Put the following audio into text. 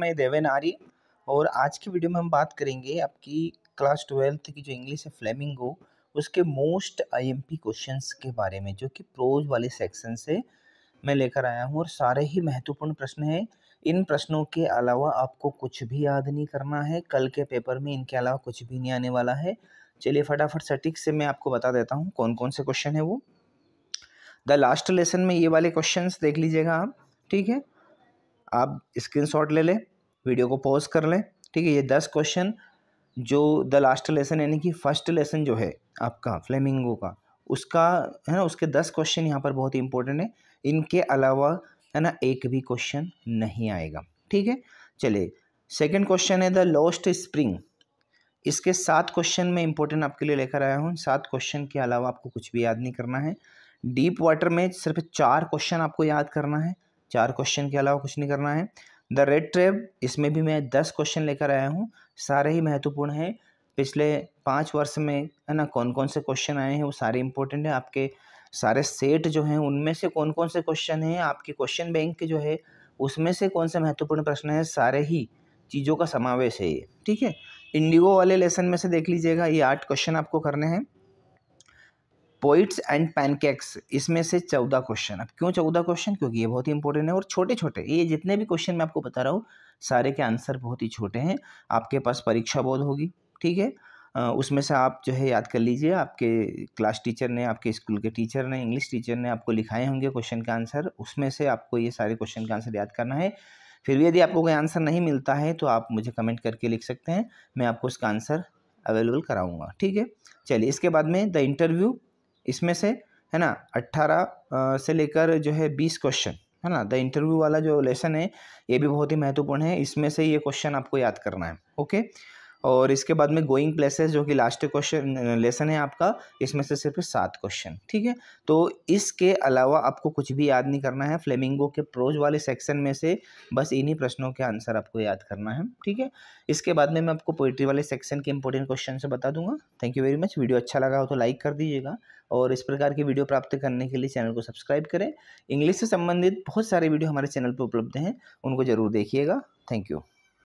मैं देवेन आर्य और आज की वीडियो में हम बात करेंगे आपकी क्लास ट्वेल्थ की जो इंग्लिश है फ्लेमिंगो उसके मोस्ट आईएमपी क्वेश्चंस के बारे में जो कि प्रोज वाले सेक्शन से मैं लेकर आया हूँ और सारे ही महत्वपूर्ण प्रश्न हैं इन प्रश्नों के अलावा आपको कुछ भी याद नहीं करना है कल के पेपर में इनके अलावा कुछ भी नहीं आने वाला है चलिए फटाफट सटीक से मैं आपको बता देता हूँ कौन कौन से क्वेश्चन है वो द लास्ट लेसन में ये वाले क्वेश्चन देख लीजिएगा आप ठीक है आप स्क्रीनशॉट ले लें वीडियो को पॉज कर लें ठीक है ये दस क्वेश्चन जो द लास्ट लेसन यानी कि फर्स्ट लेसन जो है आपका फ्लेमिंगो का उसका है ना उसके दस क्वेश्चन यहाँ पर बहुत ही इंपॉर्टेंट है इनके अलावा है ना एक भी क्वेश्चन नहीं आएगा ठीक है चलिए सेकंड क्वेश्चन है द लॉस्ट स्प्रिंग इसके सात क्वेश्चन में इंपॉर्टेंट आपके लिए लेकर आया हूँ सात क्वेश्चन के अलावा आपको कुछ भी याद नहीं करना है डीप वाटर में सिर्फ चार क्वेश्चन आपको याद करना है चार क्वेश्चन के अलावा कुछ नहीं करना है द रेड ट्रेब इसमें भी मैं दस क्वेश्चन लेकर आया हूँ सारे ही महत्वपूर्ण हैं पिछले पाँच वर्ष में है ना कौन कौन से क्वेश्चन आए हैं वो सारे इंपॉर्टेंट हैं आपके सारे सेट जो हैं उनमें से कौन कौन से क्वेश्चन हैं आपके क्वेश्चन बैंक जो है उसमें से कौन से महत्वपूर्ण प्रश्न हैं सारे ही चीज़ों का समावेश है ये ठीक है इंडिगो वाले लेसन में से देख लीजिएगा ये आठ क्वेश्चन आपको करने हैं पोइट्स एंड पैनकेक्स इसमें से चौदह क्वेश्चन अब क्यों चौदह क्वेश्चन क्योंकि ये बहुत ही इंपॉर्टेंट है और छोटे छोटे ये जितने भी क्वेश्चन मैं आपको बता रहा हूँ सारे के आंसर बहुत ही छोटे हैं आपके पास परीक्षा बोध होगी ठीक है उसमें से आप जो है याद कर लीजिए आपके क्लास टीचर ने आपके स्कूल के टीचर ने इंग्लिश टीचर ने आपको लिखाए होंगे क्वेश्चन का आंसर उसमें से आपको ये सारे क्वेश्चन का आंसर याद करना है फिर भी यदि आपको कोई आंसर नहीं मिलता है तो आप मुझे कमेंट करके लिख सकते हैं मैं आपको उसका आंसर अवेलेबल कराऊंगा ठीक है चलिए इसके बाद में द इंटरव्यू इसमें से है ना अट्ठारह से लेकर जो है बीस क्वेश्चन है ना द इंटरव्यू वाला जो लेसन है ये भी बहुत ही महत्वपूर्ण है इसमें से ये क्वेश्चन आपको याद करना है ओके और इसके बाद में गोइंग प्लेसेस जो कि लास्ट क्वेश्चन लेसन है आपका इसमें से सिर्फ सात क्वेश्चन ठीक है तो इसके अलावा आपको कुछ भी याद नहीं करना है फ्लेमिंगो के प्रोज वाले सेक्शन में से बस इन्हीं प्रश्नों के आंसर आपको याद करना है ठीक है इसके बाद में मैं आपको पोइट्री वाले सेक्शन के इंपॉर्टेंट क्वेश्चन से बता दूंगा thank you very much video अच्छा लगा हो तो लाइक कर दीजिएगा और इस प्रकार की वीडियो प्राप्त करने के लिए चैनल को सब्सक्राइब करें इंग्लिश से संबंधित बहुत सारे वीडियो हमारे चैनल पर उपलब्ध हैं उनको ज़रूर देखिएगा थैंक यू